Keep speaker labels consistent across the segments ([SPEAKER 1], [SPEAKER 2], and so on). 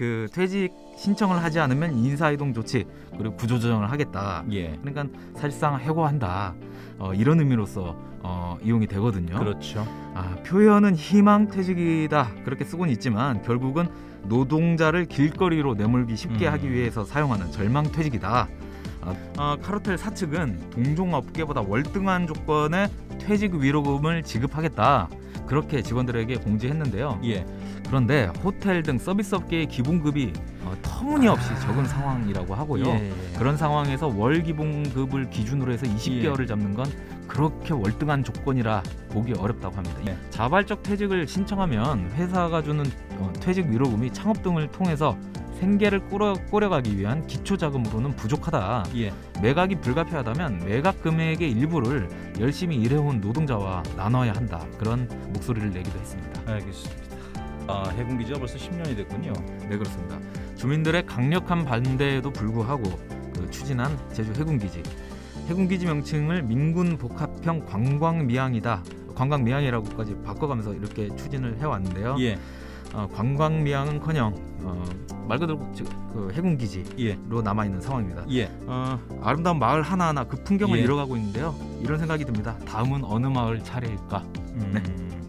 [SPEAKER 1] 그 퇴직 신청을 하지 않으면 인사이동 조치 그리고 구조조정을 하겠다. 예. 그러니까 사실상 해고한다. 어, 이런 의미로서 어, 이용이 되거든요. 그렇죠. 아, 표현은 희망 퇴직이다 그렇게 쓰고는 있지만 결국은 노동자를 길거리로 내몰기 쉽게 음. 하기 위해서 사용하는 절망 퇴직이다. 아, 어, 카르텔 사측은 동종업계보다 월등한 조건의 퇴직 위로금을 지급하겠다 그렇게 직원들에게 공지했는데요. 예. 그런데 호텔 등 서비스업계의 기본급이 어, 터무니없이 아. 적은 상황이라고 하고요. 예, 예. 그런 상황에서 월 기본급을 기준으로 해서 20개월을 예. 잡는 건 그렇게 월등한 조건이라 보기 어렵다고 합니다. 네. 자발적 퇴직을 신청하면 회사가 주는 어, 퇴직 위로금이 창업 등을 통해서 생계를 꾸려, 꾸려가기 위한 기초 자금으로는 부족하다. 예. 매각이 불가피하다면 매각 금액의 일부를 열심히 일해온 노동자와 나눠야 한다. 그런 목소리를 내기도 했습니다. 알겠습니다.
[SPEAKER 2] 아, 해군기지가 벌써 10년이 됐군요. 네
[SPEAKER 1] 그렇습니다. 주민들의 강력한 반대에도 불구하고 그 추진한 제주 해군기지. 해군기지 명칭을 민군 복합형 관광미항이다. 관광미항이라고까지 바꿔가면서 이렇게 추진을 해왔는데요. 예. 어, 관광미항은커녕 어, 말 그대로 그 해군기지로 예. 남아 있는 상황입니다. 예. 어, 아름다운 마을 하나하나 그 풍경을 예. 잃어가고 있는데요. 이런 생각이 듭니다. 다음은 어느 마을 차례일까?
[SPEAKER 2] 음. 네.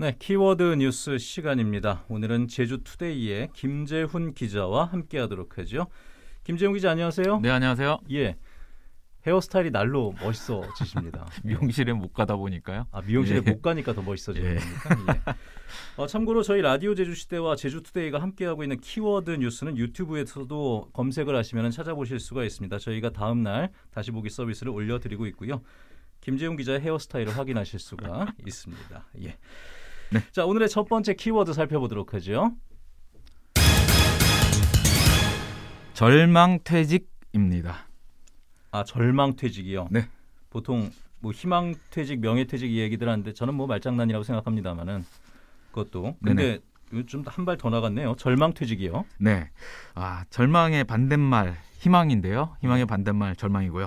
[SPEAKER 2] 네, 키워드 뉴스 시간입니다. 오늘은 제주투데이의 김재훈 기자와 함께하도록 하죠. 김재훈 기자 안녕하세요. 네, 안녕하세요. 예. 헤어스타일이 날로 멋있어지십니다. 미용실에 못 가다 보니까요. 아 미용실에 예. 못 가니까 더 멋있어지는 예. 겁니까? 예. 어, 참고로 저희 라디오 제주시대와 제주투데이가 함께하고 있는 키워드 뉴스는 유튜브에서도 검색을 하시면 찾아보실 수가 있습니다. 저희가 다음 날 다시 보기 서비스를 올려드리고 있고요. 김재용 기자의 헤어스타일을 확인하실 수가 있습니다. 예. 네. 자, 오늘의 첫 번째 키워드 살펴보도록 하죠. 절망퇴직입니다. 아, 절망퇴직이요? 네. 보통 뭐 희망퇴직, 명예퇴직 이야기들 하는데 저는 뭐 말장난이라고 생각합니다만은 그것도. 근데 요즘 한발 더 나갔네요. 절망퇴직이요.
[SPEAKER 1] 네. 아, 절망의 반대말 희망인데요. 희망의 네. 반대말 절망이고요.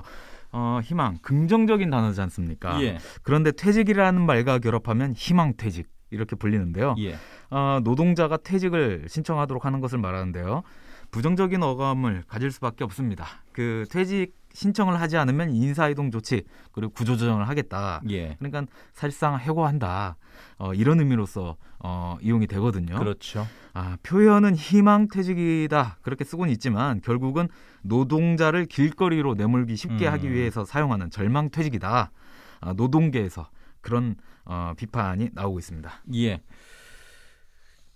[SPEAKER 1] 어, 희망 긍정적인 단어지 않습니까? 예. 그런데 퇴직이라는 말과 결합하면 희망퇴직 이렇게 불리는데요. 예. 아, 노동자가 퇴직을 신청하도록 하는 것을 말하는데요. 부정적인 어감을 가질 수밖에 없습니다. 그 퇴직 신청을 하지 않으면 인사이동 조치 그리고 구조조정을 하겠다. 예. 그러니까 사실상 해고한다. 어, 이런 의미로서 어, 이용이 되거든요. 그렇죠. 아, 표현은 희망 퇴직이다 그렇게 쓰곤 있지만 결국은 노동자를 길거리로 내몰기 쉽게 음. 하기 위해서 사용하는 절망 퇴직이다. 아, 노동계에서 그런 어, 비판이 나오고 있습니다.
[SPEAKER 2] 예.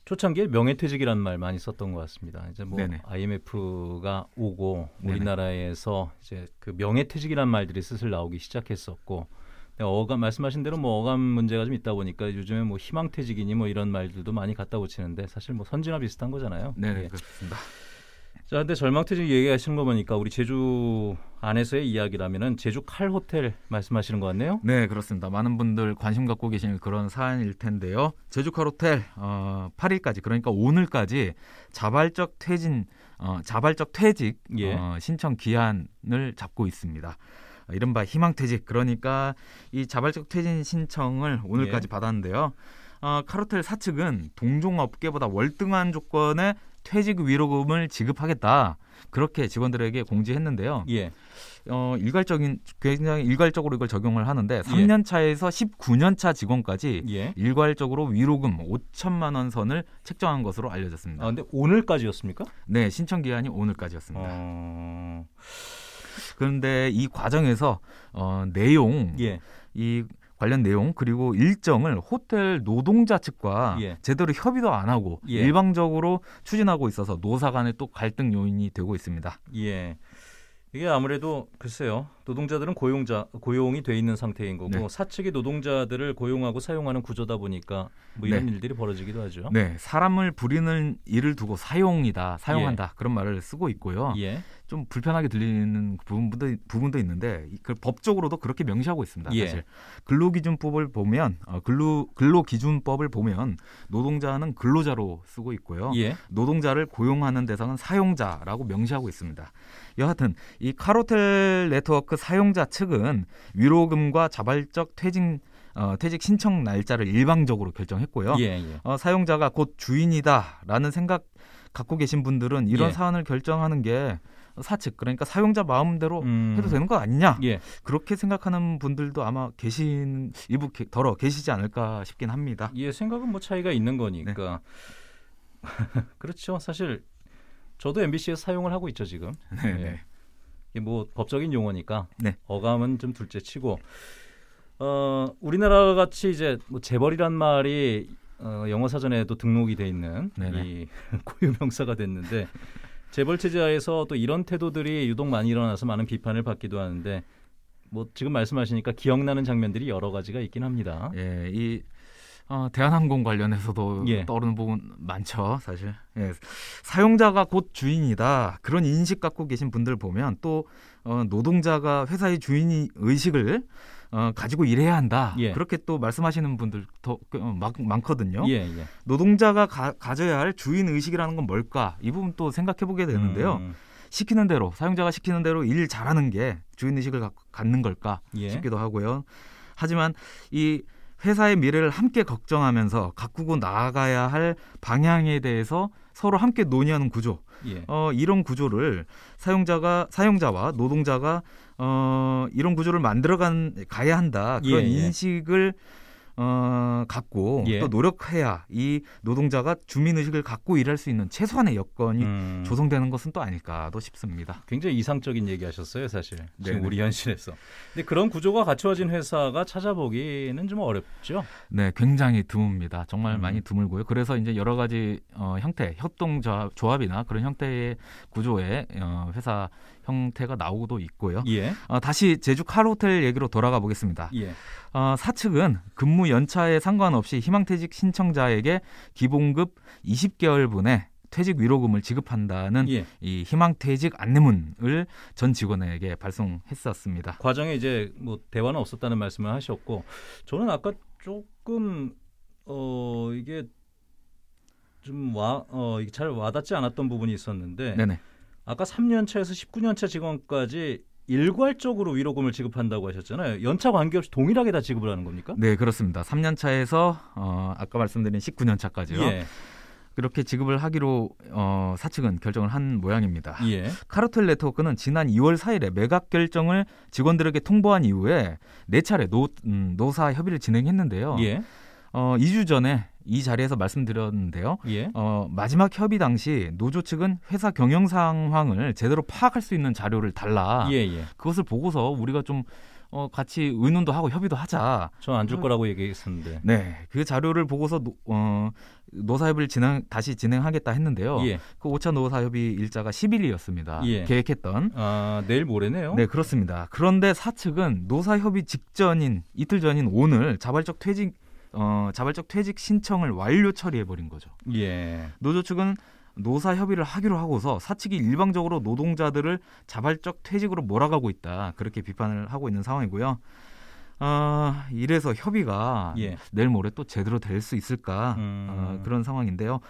[SPEAKER 2] 초창기에 명예퇴직이라는 말 많이 썼던 것 같습니다. 이제 뭐 네네. IMF가 오고 우리나라에서 네네. 이제 그 명예퇴직이라는 말들이 슬슬 나오기 시작했었고 어감 말씀하신 대로 뭐 어감 문제가 좀 있다 보니까 요즘에 뭐 희망퇴직이니 뭐 이런 말들도 많이 갖다 붙이는데 사실 뭐 선진화 비슷한 거잖아요. 네, 그렇습니다. 자, 근데 절망퇴직 얘기하시는거 보니까 우리 제주 안에서의 이야기라면은 제주 칼 호텔 말씀하시는 것 같네요. 네, 그렇습니다. 많은
[SPEAKER 1] 분들 관심 갖고 계시 그런 사안일 텐데요. 제주 칼 호텔 어, 8일까지 그러니까 오늘까지 자발적 퇴진 어, 자발적 퇴직 예. 어, 신청 기한을 잡고 있습니다. 이른바 희망퇴직 그러니까 이 자발적 퇴진 신청을 오늘까지 예. 받았는데요. 어, 카르텔 사측은 동종업계보다 월등한 조건에 퇴직 위로금을 지급하겠다. 그렇게 직원들에게 공지했는데요. 예. 어, 일괄적인 굉장히 일괄적으로 이걸 적용을 하는데 3년 예. 차에서 19년 차 직원까지 예. 일괄적으로 위로금 5천만 원 선을 책정한 것으로 알려졌습니다. 아, 근데 오늘까지였습니까? 네, 신청 기한이 오늘까지였습니다. 어... 그런데 이 과정에서 어, 내용 예. 이 관련 내용 그리고 일정을 호텔 노동자 측과 예. 제대로 협의도 안 하고 예. 일방적으로 추진하고 있어서 노사 간에또 갈등 요인이 되고 있습니다.
[SPEAKER 2] 예. 이게 아무래도 글쎄요 노동자들은 고용자 고용이 돼 있는 상태인 거고 네. 사측이 노동자들을 고용하고 사용하는 구조다 보니까 뭐 이런 네. 일들이 벌어지기도 하죠. 네,
[SPEAKER 1] 사람을 부리는 일을 두고 사용이다, 사용한다 예. 그런 말을 쓰고 있고요. 예. 좀 불편하게 들리는 부분도 부분도 있는데 그 법적으로도 그렇게 명시하고 있습니다. 예. 사실 근로기준법을 보면 어, 근로 근로기준법을 보면 노동자는 근로자로 쓰고 있고요. 예. 노동자를 고용하는 대상은 사용자라고 명시하고 있습니다. 여하튼 이 카로텔 네트워크 사용자 측은 위로금과 자발적 퇴직 어, 퇴직 신청 날짜를 일방적으로 결정했고요. 예, 예. 어, 사용자가 곧 주인이다라는 생각 갖고 계신 분들은 이런 예. 사안을 결정하는 게 사측 그러니까 사용자 마음대로 음... 해도 되는 거 아니냐 예. 그렇게 생각하는 분들도 아마 계신 일부 게,
[SPEAKER 2] 더러 계시지 않을까 싶긴 합니다. 예 생각은 뭐 차이가 있는 거니까 네. 그렇죠 사실 저도 m b c 에 사용을 하고 있죠 지금. 네, 예. 네. 이게 뭐 법적인 용어니까 네. 어감은 좀 둘째치고 어, 우리나라 같이 이제 뭐 재벌이란 말이 어, 영어 사전에도 등록이 돼 있는 네네. 네. 이 고유 명사가 됐는데 재벌 체제하에서 또 이런 태도들이 유독 많이 일어나서 많은 비판을 받기도 하는데 뭐 지금 말씀하시니까 기억나는 장면들이 여러 가지가 있긴 합니다. 예, 이 어, 대한항공 관련해서도 예. 떠오르는 부분 많죠,
[SPEAKER 1] 사실. 예. 사용자가 곧 주인이다. 그런 인식 갖고 계신 분들 보면 또 어, 노동자가 회사의 주인 의식을 어, 가지고 일해야 한다. 예. 그렇게 또 말씀하시는 분들 더 그, 어, 많, 많거든요. 예, 예. 노동자가 가, 져야할 주인 의식이라는 건 뭘까? 이 부분 또 생각해 보게 되는데요. 음. 시키는 대로 사용자가 시키는 대로 일 잘하는 게 주인 의식을 갖는 걸까 예. 싶기도 하고요. 하지만 이 회사의 미래를 함께 걱정하면서 가꾸고 나아가야 할 방향에 대해서 서로 함께 논의하는 구조. 예. 어, 이런 구조를 사용자가 사용자와 노동자가 어, 이런 구조를 만들어간 가야 한다 그런 예, 예. 인식을 어, 갖고 예. 또 노력해야 이 노동자가 주민의식을 갖고 일할 수 있는 최소한의 여건이 음.
[SPEAKER 2] 조성되는 것은 또 아닐까도 싶습니다. 굉장히 이상적인 얘기하셨어요, 사실. 지금 네 우리 현실에서. 근데 그런 구조가 갖추어진 회사가 찾아보기는 좀 어렵죠.
[SPEAKER 1] 네, 굉장히 드뭅니다. 정말 음. 많이 드물고요. 그래서 이제 여러 가지 어, 형태, 협동 조합이나 그런 형태의 구조의 어, 회사 형태가 나오고도 있고요. 예. 어, 다시 제주 카로텔 얘기로 돌아가 보겠습니다. 예. 어, 사측은 근무 연차에 상관없이 희망퇴직 신청자에게 기본급 20개월분의 퇴직 위로금을 지급한다는 예. 이 희망퇴직 안내문을 전 직원에게 발송했었습니다.
[SPEAKER 2] 과정에 이제 뭐 대화는 없었다는 말씀을 하셨고 저는 아까 조금 어 이게 좀와어 이게 잘 와닿지 않았던 부분이 있었는데 네네. 아까 3년차에서 19년차 직원까지 일괄적으로 위로금을 지급한다고 하셨잖아요. 연차 관계없이 동일하게 다 지급을 하는 겁니까?
[SPEAKER 1] 네, 그렇습니다. 3년차에서 어, 아까 말씀드린 19년차까지요. 예. 그렇게 지급을 하기로 어, 사측은 결정을 한 모양입니다. 예. 카르텔 네트워크는 지난 2월 4일에 매각 결정을 직원들에게 통보한 이후에 4 차례 노, 음, 노사 협의를 진행했는데요. 예. 어, 2주 전에 이 자리에서 말씀드렸는데요. 예. 어, 마지막 협의 당시 노조 측은 회사 경영 상황을 제대로 파악할 수 있는 자료를 달라. 예예. 예. 그것을 보고서 우리가 좀 어, 같이 의논도 하고 협의도 하자. 전 안 줄 거라고
[SPEAKER 2] 얘기했었는데. 네,
[SPEAKER 1] 그 자료를 보고서 노, 어, 노사협을 진행 다시 진행하겠다 했는데요. 예. 그 5차 노사협의 일자가 10일이었습니다. 예. 계획했던. 아 내일 모레네요. 네, 그렇습니다. 그런데 사측은 노사협의 직전인 이틀 전인 오늘 자발적 퇴직 어, 자발적 퇴직 신청을 완료 처리해 버린 거죠. 예. 노조 측은 노사 협의를 하기로 하고서 사측이 일방적으로 노동자들을 자발적 퇴직으로 몰아가고 있다 그렇게 비판을 하고 있는 상황이고요. 아 어, 이래서 협의가 예. 내일 모레 또 제대로 될 수 있을까 어, 음. 어, 그런 상황인데요.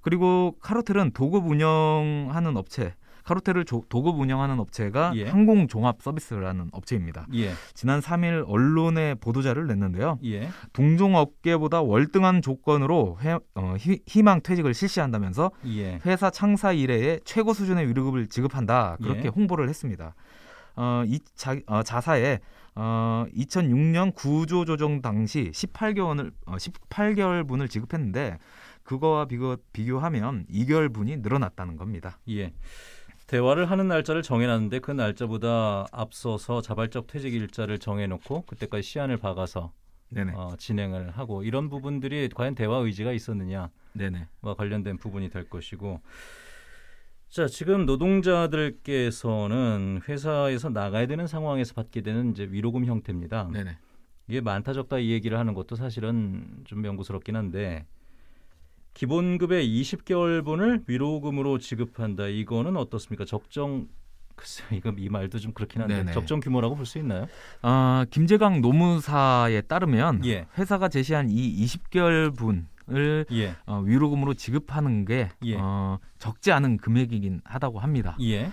[SPEAKER 1] 그리고 카르텔은 도급 운영하는 업체 카로텔을 조, 도급 운영하는 업체가 예. 항공종합서비스라는 업체입니다. 예. 지난 3일 언론에 보도자를 냈는데요. 예. 동종업계보다 월등한 조건으로 회, 어, 희, 희망 퇴직을 실시한다면서 예. 회사 창사 이래에 최고 수준의 위로금을 지급한다 그렇게 예. 홍보를 했습니다. 어, 이 자, 어, 자사에 어, 2006년 구조 조정 당시 18개월을 어, 18개월 분을 지급했는데 그거와 비교, 비교하면 2개월 분이 늘어났다는 겁니다.
[SPEAKER 2] 예. 대화를 하는 날짜를 정해놨는데 그 날짜보다 앞서서 자발적 퇴직 일자를 정해놓고 그때까지 시한을 박아서 네네. 어, 진행을 하고 이런 부분들이 과연 대화 의지가 있었느냐와 관련된 부분이 될 것이고 자 지금 노동자들께서는 회사에서 나가야 되는 상황에서 받게 되는 이제 위로금 형태입니다. 네네. 이게 많다 적다 이 얘기를 하는 것도 사실은 좀 명구스럽긴 한데 기본급의 20개월분을 위로금으로 지급한다. 이거는 어떻습니까? 적정 글쎄 이거 이 말도 좀 그렇긴 한데 네네. 적정 규모라고 볼 수 있나요? 아 김재강 노무사에 따르면
[SPEAKER 1] 예. 회사가 제시한 이 20개월분 을 예. 어, 위로금으로 지급하는 게 예. 어, 적지 않은 금액이긴 하다고 합니다. 예.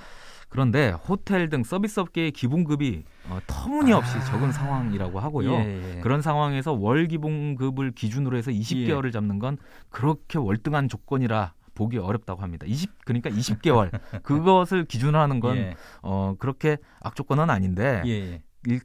[SPEAKER 1] 그런데 호텔 등 서비스업계의 기본급이 어, 터무니없이 아... 적은 상황이라고 하고요. 예, 예. 예. 그런 상황에서 월 기본급을 기준으로 해서 20개월을 예. 잡는 건 그렇게 월등한 조건이라 보기 어렵다고 합니다. 20 그러니까 20개월 그것을 기준으로 하는 건 예. 어, 그렇게 악조건은 아닌데 예,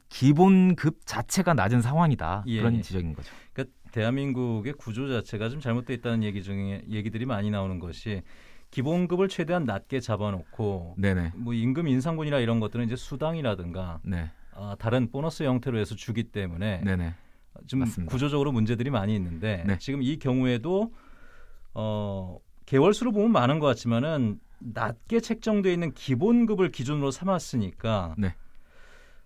[SPEAKER 1] 기본급 자체가 낮은 상황이다 그런 지적인
[SPEAKER 2] 거죠. 그러니까 대한민국의 구조 자체가 좀 잘못돼 있다는 얘기 중에 얘기들이 많이 나오는 것이 기본급을 최대한 낮게 잡아놓고 네네. 뭐 임금 인상분이나 이런 것들은 이제 수당이라든가 네. 아, 다른 보너스 형태로 해서 주기 때문에 네네. 좀 맞습니다. 구조적으로 문제들이 많이 있는데 네. 지금 이 경우에도 어, 개월 수로 보면 많은 것 같지만은 낮게 책정돼 있는 기본급을 기준으로 삼았으니까 네.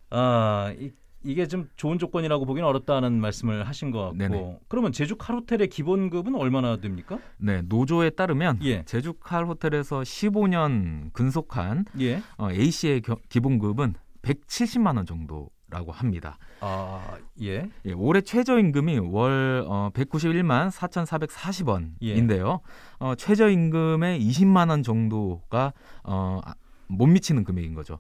[SPEAKER 2] 아, 이 이게 좀 좋은 조건이라고 보기는 어렵다는 말씀을 하신 것 같고 네네. 그러면 제주 칼 호텔의 기본급은 얼마나 됩니까? 네 노조에 따르면
[SPEAKER 1] 예. 제주 칼 호텔에서 15년 근속한 예. 어, A 씨의 기본급은 170만 원 정도. 라고 합니다. 아, 예. 예. 올해 최저임금이 월 어, 191만 4,440원인데요. 예. 어, 최저임금의 20만 원 정도가 어, 못 미치는 금액인 거죠.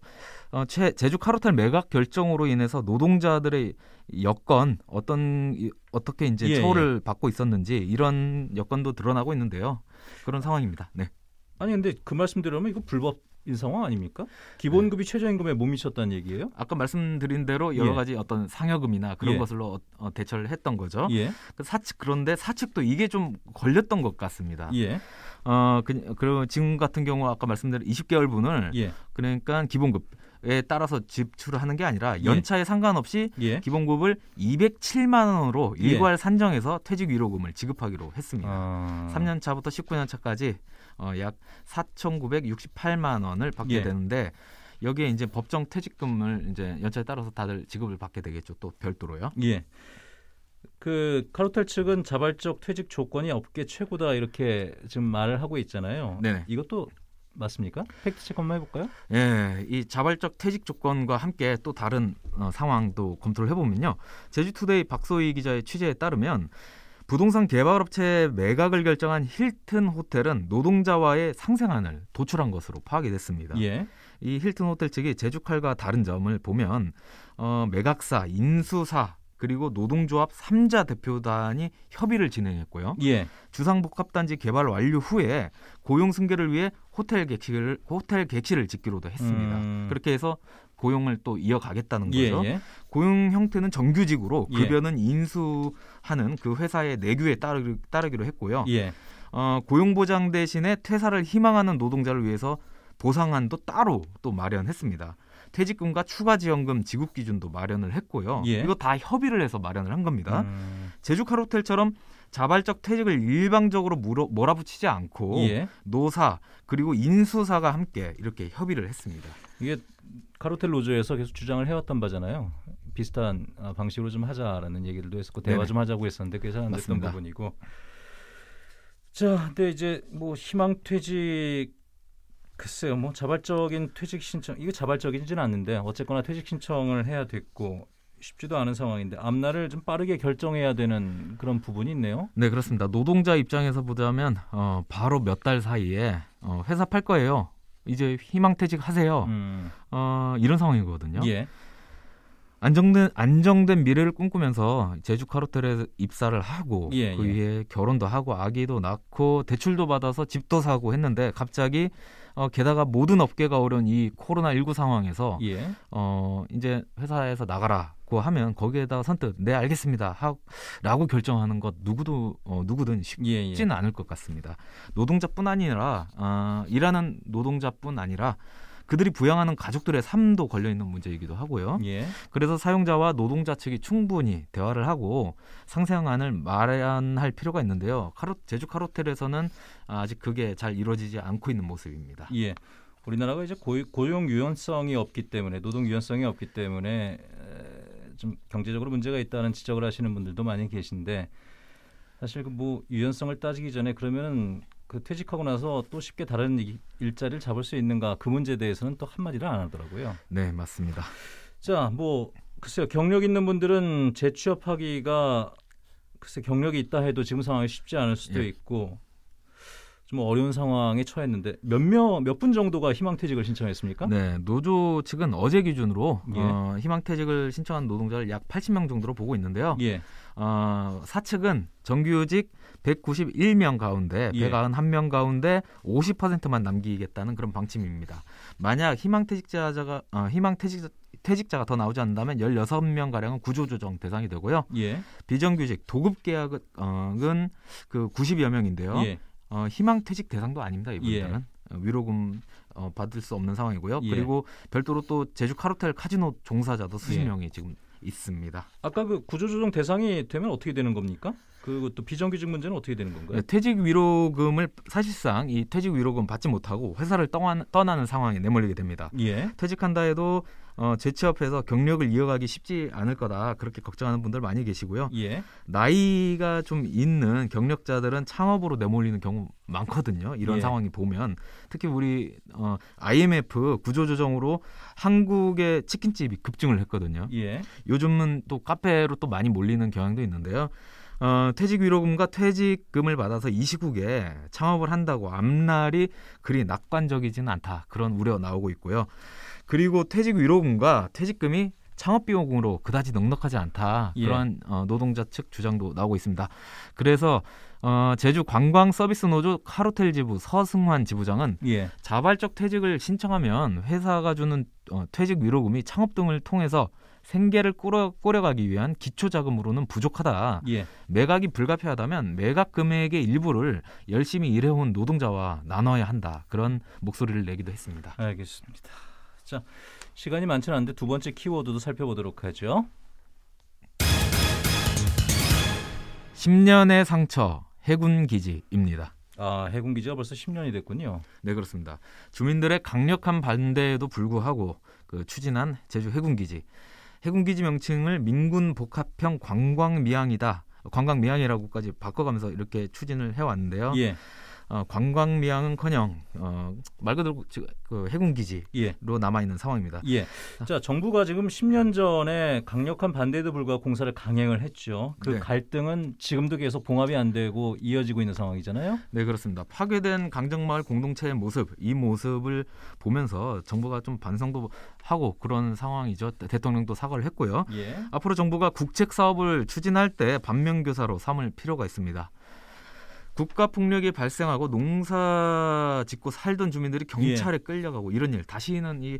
[SPEAKER 1] 어, 제, 제주 카로텔 매각 결정으로 인해서 노동자들의 여건 어떤 이, 어떻게 이제 예, 예. 처우를 예. 받고 있었는지 이런 여건도 드러나고 있는데요. 그런 상황입니다. 네.
[SPEAKER 2] 아니 근데 그말씀들으면 이거 불법 상황 아닙니까? 기본급이 네. 최저임금에 못 미쳤다는 얘기예요? 아까 말씀드린 대로 여러 예. 가지 어떤 상여금이나 그런 예. 것으로 어, 어 대처를 했던
[SPEAKER 1] 거죠. 예. 그 사측 그런데 사측도 이게 좀 걸렸던 것 같습니다. 예. 어, 그, 그럼 지금 같은 경우 아까 말씀드린 20개월 분을 예. 그러니까 기본급 에 따라서 지출하는 게 아니라 예. 연차에 예. 상관없이 예. 기본급을 207만 원으로 일괄 산정해서 퇴직 위로금을 지급하기로 했습니다. 아... 3년 차부터 19년 차까지 어, 약 4,968만 원을 받게 예. 되는데 여기에 이제 법정
[SPEAKER 2] 퇴직금을 이제 연차에 따라서 다들 지급을 받게 되겠죠. 또 별도로요. 예. 그 카로텔 측은 자발적 퇴직 조건이 업계 최고다 이렇게 지금 말을 하고 있잖아요. 네. 이것도 맞습니까? 팩트 체크 한번 해볼까요? 예, 이 자발적 퇴직
[SPEAKER 1] 조건과 함께 또 다른 어, 상황도 검토를 해보면요. 제주투데이 박소희 기자의 취재에 따르면 부동산 개발업체 의 매각을 결정한 힐튼 호텔은 노동자와의 상생안을 도출한 것으로 파악이 됐습니다. 예. 이 힐튼 호텔 측이 제주칼과 다른 점을 보면 어, 매각사, 인수사 그리고 노동조합 3자 대표단이 협의를 진행했고요. 예. 주상복합단지 개발 완료 후에 고용 승계를 위해 호텔 객실을 호텔 객실을 짓기로도 했습니다. 음. 그렇게 해서 고용을 또 이어가겠다는 예, 거죠. 예, 예. 고용 형태는 정규직으로 예. 급여는 인수하는 그 회사의 내규에 따르, 따르기로 했고요. 예. 어, 고용보장 대신에 퇴사를 희망하는 노동자를 위해서 보상안도 따로 또 마련했습니다. 퇴직금과 추가 지원금 지급 기준도 마련을 했고요. 예. 이거 다 협의를 해서 마련을 한 겁니다. 음. 제주 카로텔처럼 자발적 퇴직을 일방적으로 물어, 몰아붙이지 않고 예.
[SPEAKER 2] 노사 그리고 인수사가 함께 이렇게 협의를 했습니다. 이게 카르텔 로조에서 계속 주장을 해왔던 바잖아요. 비슷한 아, 방식으로 좀 하자라는 얘기를도 했었고 대화 네네. 좀 하자고 했었는데 그게 잘안 됐던 부분이고. 자, 근데 이제 뭐 희망 퇴직 글쎄요, 뭐 자발적인 퇴직 신청 이게 자발적이지는 않는데 어쨌거나 퇴직 신청을 해야 됐고 쉽지도 않은 상황인데 앞날을 좀 빠르게 결정해야 되는 그런 부분이 있네요.
[SPEAKER 1] 네, 그렇습니다. 노동자 입장에서 보자면 어, 바로 몇 달 사이에 어, 회사 팔 거예요. 이제 희망퇴직 하세요. 음. 어, 이런 상황이거든요. 예. 안정된 안정된 미래를 꿈꾸면서 제주 카로텔에 입사를 하고 예, 그 예. 위에 결혼도 하고 아기도 낳고 대출도 받아서 집도 사고 했는데 갑자기 어 게다가 모든 업계가 어려운 이 코로나 19 상황에서 예. 어 이제 회사에서 나가라 고 하면 거기에다가 선뜻 네 알겠습니다 하고 결정하는 것 누구도 어, 누구든 쉽지는 예, 예. 않을 것 같습니다. 노동자뿐 아니라 어, 일하는 노동자뿐 아니라 그들이 부양하는 가족들의 삶도 걸려 있는 문제이기도 하고요. 예. 그래서 사용자와 노동자 측이 충분히 대화를 하고 상생안을 마련할 필요가 있는데요. 카로, 제주 카로텔에서는 아직 그게 잘 이루어지지 않고 있는 모습입니다.
[SPEAKER 2] 예. 우리나라가 이제 고용 유연성이 없기 때문에 노동 유연성이 없기 때문에 좀 경제적으로 문제가 있다는 지적을 하시는 분들도 많이 계신데 사실 그 뭐 유연성을 따지기 전에 그러면은 그 퇴직하고 나서 또 쉽게 다른 일자리를 잡을 수 있는가 그 문제에 대해서는 또 한마디를 안 하더라고요. 네, 맞습니다. 자, 뭐 글쎄요. 경력 있는 분들은 재취업하기가 글쎄 경력이 있다 해도 지금 상황이 쉽지 않을 수도 예. 있고 좀 어려운 상황에 처했는데 몇 명 몇 분 정도가 희망퇴직을 신청했습니까? 네, 노조 측은 어제
[SPEAKER 1] 기준으로 예. 어, 희망퇴직을 신청한 노동자를 약 80명 정도로 보고 있는데요. 예. 어, 사측은 정규직 191명 가운데 예. 191명 가운데 50%만 남기겠다는 그런 방침입니다. 만약 희망퇴직자가 어, 희망퇴직 퇴직자가 더 나오지 않는다면 16명 가량은 구조조정 대상이 되고요. 예. 비정규직 도급 계약은 어, 그 90여 명인데요. 예. 어, 희망퇴직 대상도 아닙니다 예. 이분들은 예. 위로금 어, 받을 수 없는 상황이고요. 예. 그리고 별도로 또 제주 카르텔
[SPEAKER 2] 카지노 종사자도 수십 예. 명이 지금 있습니다. 아까 그 구조조정 대상이 되면 어떻게 되는 겁니까? 그리고 또 비정규직 문제는 어떻게 되는 건가요? 네,
[SPEAKER 1] 퇴직 위로금을 사실상 이 퇴직 위로금 받지 못하고 회사를 떠난, 떠나는 상황에 내몰리게 됩니다. 예. 퇴직한다 해도 어, 재취업해서 경력을 이어가기 쉽지 않을 거다 그렇게 걱정하는 분들 많이 계시고요. 예. 나이가 좀 있는 경력자들은 창업으로 내몰리는 경우 많거든요. 이런 예. 상황이 보면 특히 우리 어, IMF 구조조정으로 한국의 치킨집이 급증을 했거든요. 예. 요즘은 또 카페로 또 많이 몰리는 경향도 있는데요. 어, 퇴직위로금과 퇴직금을 받아서 이 시국에 창업을 한다고 앞날이 그리 낙관적이지는 않다 그런 우려 나오고 있고요. 그리고 퇴직위로금과 퇴직금이 창업 비용으로 그다지 넉넉하지 않다 예. 그런 어, 노동자 측 주장도 나오고 있습니다. 그래서 어, 제주 관광 서비스 노조 카로텔 지부 서승환 지부장은 예. 자발적 퇴직을 신청하면 회사가 주는 어, 퇴직 위로금이 창업 등을 통해서 생계를 꾸려, 꾸려가기 위한 기초 자금으로는 부족하다. 예. 매각이 불가피하다면 매각 금액의 일부를 열심히 일해온 노동자와 나눠야 한다. 그런 목소리를 내기도 했습니다. 알겠습니다.
[SPEAKER 2] 자, 시간이 많지는 않은데 두 번째 키워드도 살펴보도록 하죠.
[SPEAKER 1] 10년의 상처 해군 기지입니다.
[SPEAKER 2] 아, 해군 기지가 벌써 10년이
[SPEAKER 1] 됐군요. 네, 그렇습니다. 주민들의 강력한 반대에도 불구하고 그 추진한 제주 해군 기지. 해군기지 명칭을 민군 복합형 관광미항이다. 관광미항이라고까지 바꿔가면서 이렇게 추진을 해왔는데요. 예. 어, 관광 미항은커녕 어, 말 그대로 그 해군 기지로 예. 남아 있는 상황입니다. 예.
[SPEAKER 2] 자, 정부가 지금 10년 전에 강력한 반대에도 불구하고 공사를 강행을 했죠. 그 네. 갈등은 지금도 계속 봉합이 안 되고 이어지고 있는 상황이잖아요. 네, 그렇습니다. 파괴된 강정마을
[SPEAKER 1] 공동체의 모습, 이 모습을 보면서 정부가 좀 반성도 하고 그런 상황이죠. 대통령도 사과를 했고요. 예. 앞으로 정부가 국책 사업을 추진할 때 반면교사로 삼을 필요가 있습니다. 국가 폭력이 발생하고 농사 짓고 살던 주민들이 경찰에 예. 끌려가고 이런 일 다시는 이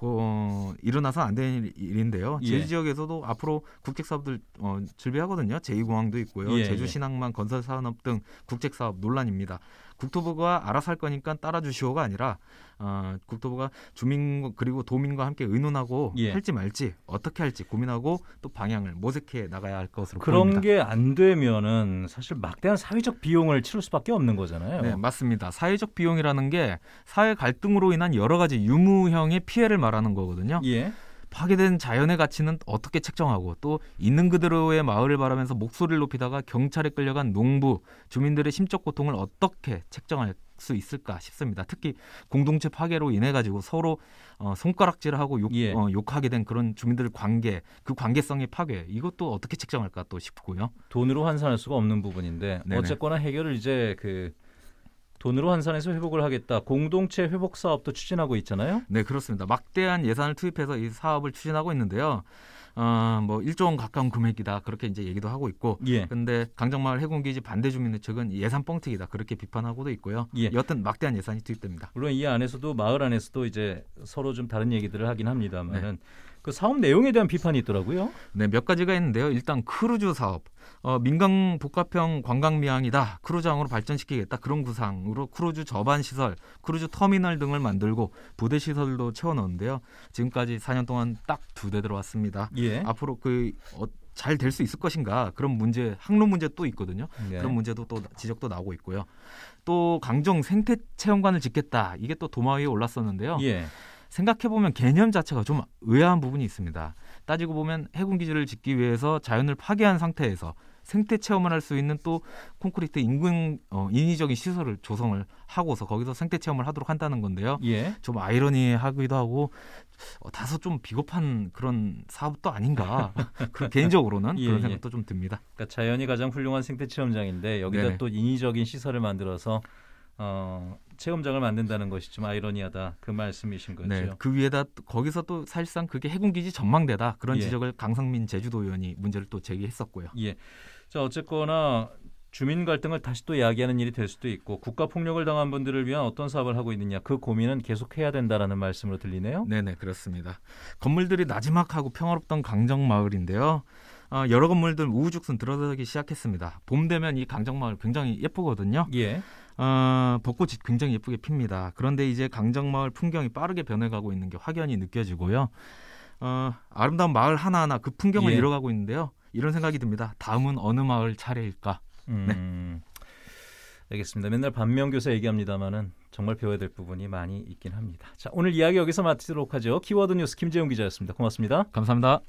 [SPEAKER 1] 어, 일어나서 안 되는 일인데요. 예. 제주 지역에서도 앞으로 국책 사업들 어, 준비하거든요. 제2공항도 있고요. 예. 제주 예. 신항만 건설 산업 등 국책 사업 논란입니다. 국토부가 알아서 할 거니까 따라주시오가 아니라 어, 국토부가 주민 그리고 도민과 함께 의논하고 예. 할지 말지 어떻게 할지 고민하고 또 방향을 모색해 나가야 할 것으로 그런 보입니다. 그런
[SPEAKER 2] 게 안 되면은 사실 막대한 사회적 비용을 치를 수밖에 없는 거잖아요. 네, 맞습니다. 사회적
[SPEAKER 1] 비용이라는 게 사회 갈등으로 인한 여러 가지 유무형의 피해를 말하는 거거든요. 예. 파괴된 자연의 가치는 어떻게 책정하고 또 있는 그대로의 마을을 바라면서 목소리를 높이다가 경찰에 끌려간 농부 주민들의 심적 고통을 어떻게 책정할 수 있을까 싶습니다. 특히 공동체 파괴로 인해 가지고 서로 어, 손가락질하고 욕, 예. 어, 욕하게 된 그런 주민들 관계 그 관계성의 파괴 이것도 어떻게 책정할까 또 싶고요. 돈으로
[SPEAKER 2] 환산할 수가 없는 부분인데 네네. 어쨌거나 해결을 이제 그 돈으로 환산해서 회복을 하겠다. 공동체 회복 사업도 추진하고 있잖아요. 네, 그렇습니다. 막대한 예산을 투입해서 이
[SPEAKER 1] 사업을 추진하고 있는데요. 어뭐 일조원 가까운 금액이다 그렇게 이제 얘기도 하고 있고 예. 근데 강정마을 해군기지 반대 주민의 측은 예산 뻥튀기다 그렇게 비판하고도 있고요. 예. 여튼 막대한
[SPEAKER 2] 예산이 투입됩니다. 물론 이 안에서도 마을 안에서도 이제 서로 좀 다른 얘기들을 하긴 합니다만은 네. 그 사업 내용에 대한 비판이 있더라고요. 네, 몇 가지가 있는데요. 일단 크루즈 사업. 어,
[SPEAKER 1] 민간 복합형 관광미항이다. 크루즈항으로 발전시키겠다. 그런 구상으로 크루즈 저반 시설, 크루즈 터미널 등을 만들고 부대 시설도 채워 넣는데요. 었 지금까지 4년 동안 딱 두 대 들어왔습니다. 예. 앞으로 그 어, 잘될 수 있을 것인가 그런 문제 항로 문제 또 있거든요 네. 그런 문제도 또 지적도 나오고 있고요 또 강정 생태 체험관을 짓겠다 이게 또 도마 위에 올랐었는데요 예. 생각해보면 개념 자체가 좀 의아한 부분이 있습니다. 따지고 보면 해군 기지를 짓기 위해서 자연을 파괴한 상태에서 생태 체험을 할 수 있는 또 콘크리트 인근 어, 인위적인 시설을 조성을 하고서 거기서 생태 체험을 하도록 한다는 건데요. 예. 좀 아이러니하기도 하고 어, 다소 좀 비겁한 그런 사업도 아닌가. 그 개인적으로는 예, 그런 예. 생각도 예. 좀 듭니다.
[SPEAKER 2] 그러니까 자연이 가장 훌륭한 생태 체험장인데 여기다 네네. 또 인위적인 시설을 만들어서 어, 체험장을 만든다는 것이 좀 아이러니하다 그 말씀이신 거죠. 네, 그 위에다 거기서 또 사실상 그게
[SPEAKER 1] 해군기지 전망대다 그런 예. 지적을 강상민 제주도 의원이 문제를 또 제기했었고요.
[SPEAKER 2] 예. 자 어쨌거나 주민 갈등을 다시 또 야기하는 일이 될 수도 있고 국가 폭력을 당한 분들을 위한 어떤 사업을 하고 있느냐 그 고민은 계속해야 된다라는 말씀으로 들리네요. 네네 네, 그렇습니다. 건물들이
[SPEAKER 1] 나지막하고 평화롭던 강정 마을인데요. 어, 여러 건물들 우후죽순 들어서기 시작했습니다. 봄 되면 이 강정마을 굉장히 예쁘거든요. 예. 어, 벚꽃이 굉장히 예쁘게 핍니다. 그런데 이제 강정마을 풍경이 빠르게 변해가고 있는 게 확연히 느껴지고요. 어, 아름다운 마을 하나하나 그 풍경을 예. 잃어가고 있는데요. 이런 생각이 듭니다. 다음은 어느 마을
[SPEAKER 2] 차례일까? 음, 네. 알겠습니다. 맨날 반면교사 얘기합니다마는 정말 배워야 될 부분이 많이 있긴 합니다. 자, 오늘 이야기 여기서 마치도록 하죠. 키워드 뉴스 김재용 기자였습니다. 고맙습니다. 감사합니다.